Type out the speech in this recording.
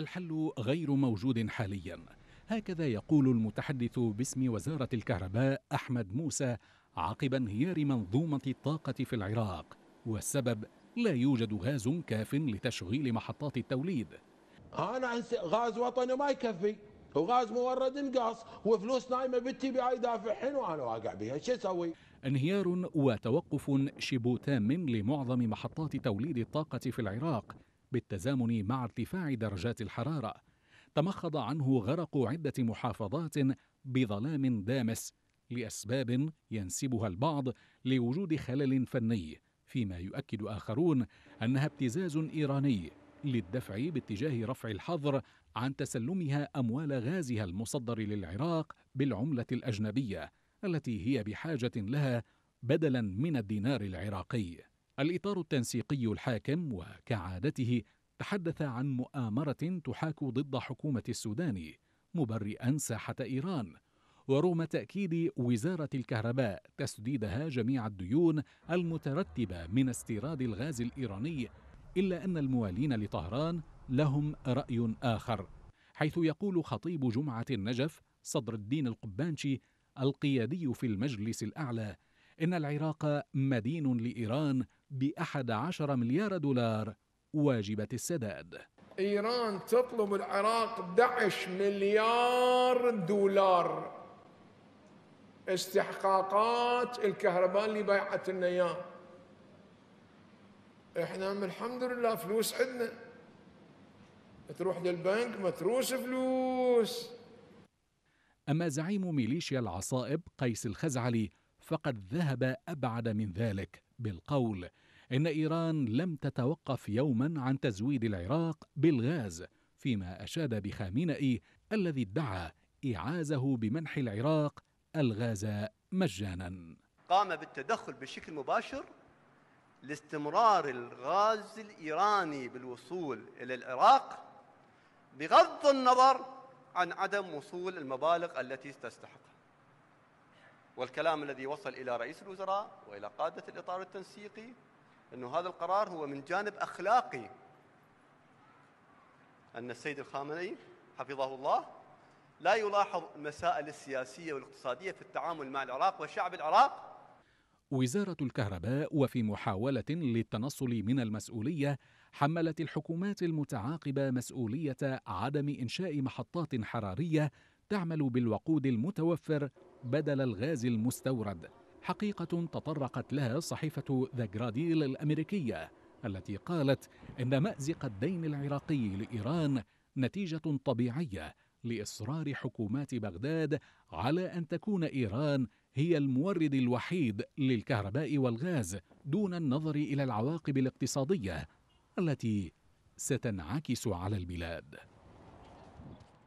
الحل غير موجود حاليا هكذا يقول المتحدث باسم وزارة الكهرباء أحمد موسى عقب انهيار منظومة الطاقة في العراق والسبب لا يوجد غاز كاف لتشغيل محطات التوليد أنا غاز وطني ما يكفي وغاز مورد نقص وفلوس نايمه بنتي دافع دافعين وانا واقع بها شو اسوي؟ انهيار وتوقف شبو تام لمعظم محطات توليد الطاقه في العراق بالتزامن مع ارتفاع درجات الحرارة تمخض عنه غرق عدة محافظات بظلام دامس لأسباب ينسبها البعض لوجود خلل فني فيما يؤكد آخرون أنها ابتزاز إيراني للدفع باتجاه رفع الحظر عن تسلمها أموال غازها المصدر للعراق بالعملة الأجنبية التي هي بحاجة لها بدلا من الدينار العراقي الإطار التنسيقي الحاكم وكعادته تحدث عن مؤامرة تحاك ضد حكومة السودان مبرئا ساحة إيران ورغم تأكيد وزارة الكهرباء تسديدها جميع الديون المترتبة من استيراد الغاز الإيراني إلا أن الموالين لطهران لهم رأي آخر حيث يقول خطيب جمعة النجف صدر الدين القبانشي القيادي في المجلس الأعلى إن العراق مدين لإيران بأحد عشر مليار دولار واجبة السداد إيران تطلب العراق 11 مليار دولار استحقاقات الكهرباء اللي بايعت لنا اياه احنا الحمد لله فلوس عندنا تروح للبنك متروس فلوس أما زعيم ميليشيا العصائب قيس الخزعلي فقد ذهب ابعد من ذلك بالقول ان ايران لم تتوقف يوما عن تزويد العراق بالغاز فيما اشاد بخامنئي الذي ادعى اعازه بمنح العراق الغاز مجانا قام بالتدخل بشكل مباشر لاستمرار الغاز الايراني بالوصول الى العراق بغض النظر عن عدم وصول المبالغ التي تستحقها والكلام الذي وصل إلى رئيس الوزراء وإلى قادة الإطار التنسيقي أنه هذا القرار هو من جانب أخلاقي أن السيد الخامنئي حفظه الله لا يلاحظ المسائل السياسية والاقتصادية في التعامل مع العراق وشعب العراق وزارة الكهرباء وفي محاولة للتنصل من المسؤولية حملت الحكومات المتعاقبة مسؤولية عدم إنشاء محطات حرارية تعمل بالوقود المتوفر بدل الغاز المستورد حقيقة تطرقت لها صحيفة ذا جراديل الأمريكية التي قالت إن مأزق الدين العراقي لإيران نتيجة طبيعية لإصرار حكومات بغداد على أن تكون إيران هي المورد الوحيد للكهرباء والغاز دون النظر إلى العواقب الاقتصادية التي ستنعكس على البلاد